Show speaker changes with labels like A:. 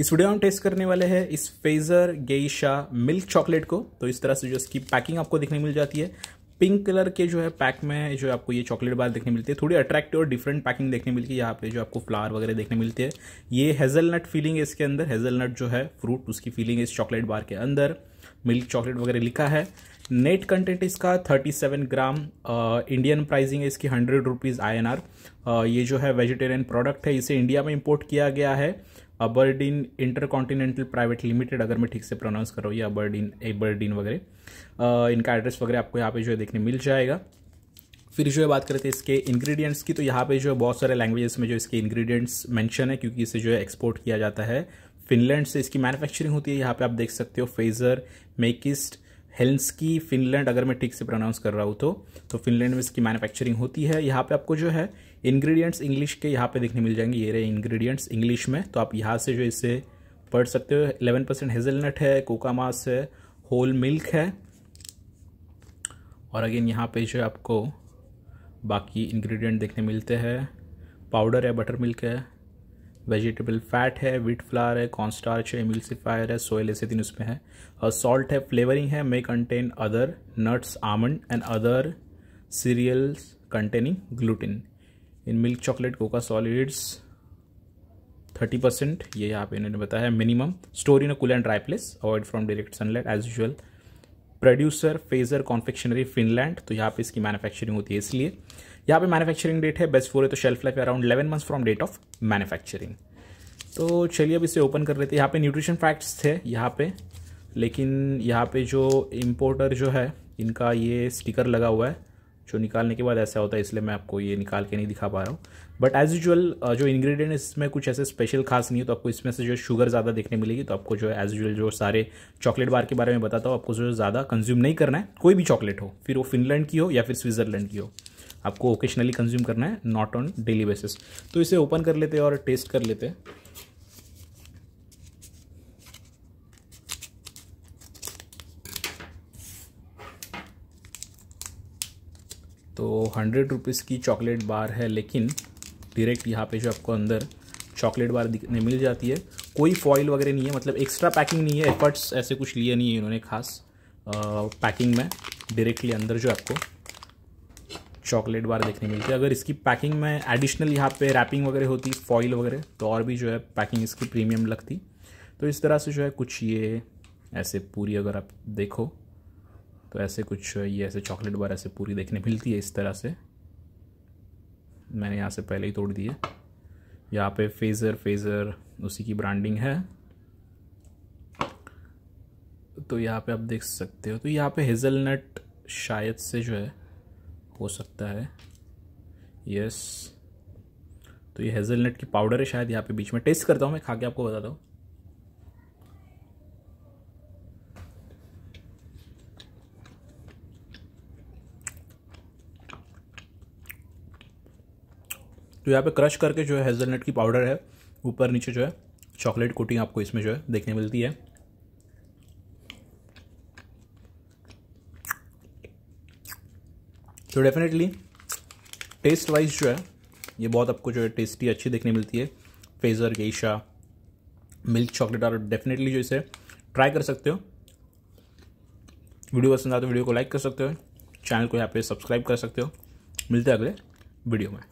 A: इस वीडियो हम टेस्ट करने वाले हैं इस फेजर गेईशा मिल्क चॉकलेट को तो इस तरह से जो इसकी पैकिंग आपको देखने मिल जाती है पिंक कलर के जो है पैक में जो आपको ये चॉकलेट बार देखने मिलती है थोड़ी अट्रैक्टिव और डिफरेंट पैकिंग देखने मिलती है यहाँ पे जो आपको फ्लावर वगैरह देखने मिलती है ये हेजलनट फीलिंग है इसके अंदर हेजलनट जो है फ्रूट उसकी फीलिंग है इस चॉकलेट बार के अंदर मिल्क चॉकलेट वगैरह लिखा है नेट कंटेंट इसका 37 ग्राम आ, इंडियन प्राइसिंग है इसकी हंड्रेड रुपीज़ आई ये जो है वेजिटेरियन प्रोडक्ट है इसे इंडिया में इम्पोर्ट किया गया है अबर्डीन इंटरकॉन्टिनेंटल प्राइवेट लिमिटेड अगर मैं ठीक से प्रोनाउंस कर रहा हूँ या अबर्डीन एबर्डीन वगैरह इनका एड्रेस वगैरह आपको यहाँ पे जो है देखने मिल जाएगा फिर जो है बात करते हैं इसके इंग्रेडिएंट्स की तो यहाँ पे जो है बहुत सारे लैंग्वेजेस में जो इसके इंग्रेडिएंट्स मेंशन है क्योंकि इसे जो है एक्सपोर्ट किया जाता है फिनलैंड से इसकी मैन्युफैक्चरिंग होती है यहाँ पे आप देख सकते हो फेजर मेकिस्ट हेल्सकी फिनलैंड अगर मैं ठीक से प्रोनाउंस कर रहा हूँ तो तो फिनलैंड में इसकी मैन्युफैक्चरिंग होती है यहाँ पे आपको जो है इंग्रेडिएंट्स इंग्लिश के यहाँ पे देखने मिल जाएंगे ये रहे इंग्रेडिएंट्स इंग्लिश में तो आप यहाँ से जो इसे पढ़ सकते हो इलेवन परसेंट हेजलनट है कोका मास है होल मिल्क है और अगेन यहाँ पे जो है आपको बाकी इन्ग्रीडियंट देखने मिलते हैं पाउडर है बटर मिल्क है वेजिटेबल फैट है वीट फ्लावर है कॉन्स्टार्च है इमिल्सिफायर है सोयल एसिथिन उसमें है और सॉल्ट है फ्लेवरिंग है may contain other nuts almond and other cereals containing gluten in milk chocolate cocoa solids thirty percent ये यहाँ पे इन्होंने बताया minimum store in a cool and dry place avoid from direct sunlight as usual producer Fazer confectionery Finland तो यहाँ पे इसकी manufacturing होती है इसलिए यहाँ पे मैन्युफैक्चरिंग डेट है बेस्ट फोर है तो shelf life around eleven months from date of manufacturing तो चलिए अब इसे ओपन कर लेते हैं यहाँ पे न्यूट्रिशन फैक्ट्स थे यहाँ पे लेकिन यहाँ पे जो इम्पोर्टर जो है इनका ये स्टिकर लगा हुआ है जो निकालने के बाद ऐसा होता है इसलिए मैं आपको ये निकाल के नहीं दिखा पा रहा हूँ बट एज यूजल जो इंग्रेडिएंट इसमें कुछ ऐसे स्पेशल खास नहीं है तो आपको इसमें से जो शुगर ज़्यादा देखने मिलेगी तो आपको जो है एज यूजल जो सारे चॉकलेट बार के बारे में बताता हूँ आपको जो ज़्यादा कंज्यूम नहीं करना है कोई भी चॉकलेट हो फिर वो फिनलैंड की हो या फिर स्विट्ज़रलैंड की हो आपको ओकेशनली कंज्यूम करना है नॉट ऑन डेली बेसिस तो इसे ओपन कर लेते हैं और टेस्ट कर लेते तो हंड्रेड रुपीज़ की चॉकलेट बार है लेकिन डायरेक्ट यहाँ पे जो आपको अंदर चॉकलेट बार दिखने मिल जाती है कोई फॉइल वगैरह नहीं है मतलब एक्स्ट्रा पैकिंग नहीं है एफर्ट्स ऐसे कुछ लिए नहीं है इन्होंने खास आ, पैकिंग में डायरेक्टली अंदर जो आपको चॉकलेट बार देखने मिलती है अगर इसकी पैकिंग में एडिशनल यहाँ पे रैपिंग वगैरह होती फॉइल वगैरह तो और भी जो है पैकिंग इसकी प्रीमियम लगती तो इस तरह से जो है कुछ ये ऐसे पूरी अगर आप देखो तो ऐसे कुछ ये ऐसे चॉकलेट बार ऐसे पूरी देखने मिलती है इस तरह से मैंने यहाँ से पहले ही तोड़ दिए यहाँ पे फेज़र फेज़र उसी की ब्रांडिंग है तो यहाँ पे आप देख सकते हो तो यहाँ पे हेज़लनट शायद से जो है हो सकता है यस तो ये हेज़लनट की पाउडर है शायद यहाँ पे बीच में टेस्ट करता हूँ मैं खा के आपको बताता हूँ तो यहाँ पे क्रश करके जो है हेज़लनट की पाउडर है ऊपर नीचे जो है चॉकलेट कोटिंग आपको इसमें जो है देखने मिलती है तो डेफिनेटली टेस्ट वाइज जो है ये बहुत आपको जो है टेस्टी अच्छी देखने मिलती है फेजर गेशा मिल्क चॉकलेट और डेफिनेटली जो इसे ट्राई कर सकते हो वीडियो पसंद आए तो वीडियो को लाइक कर सकते हो चैनल को यहाँ पे सब्सक्राइब कर सकते हो मिलते हैं अगले वीडियो में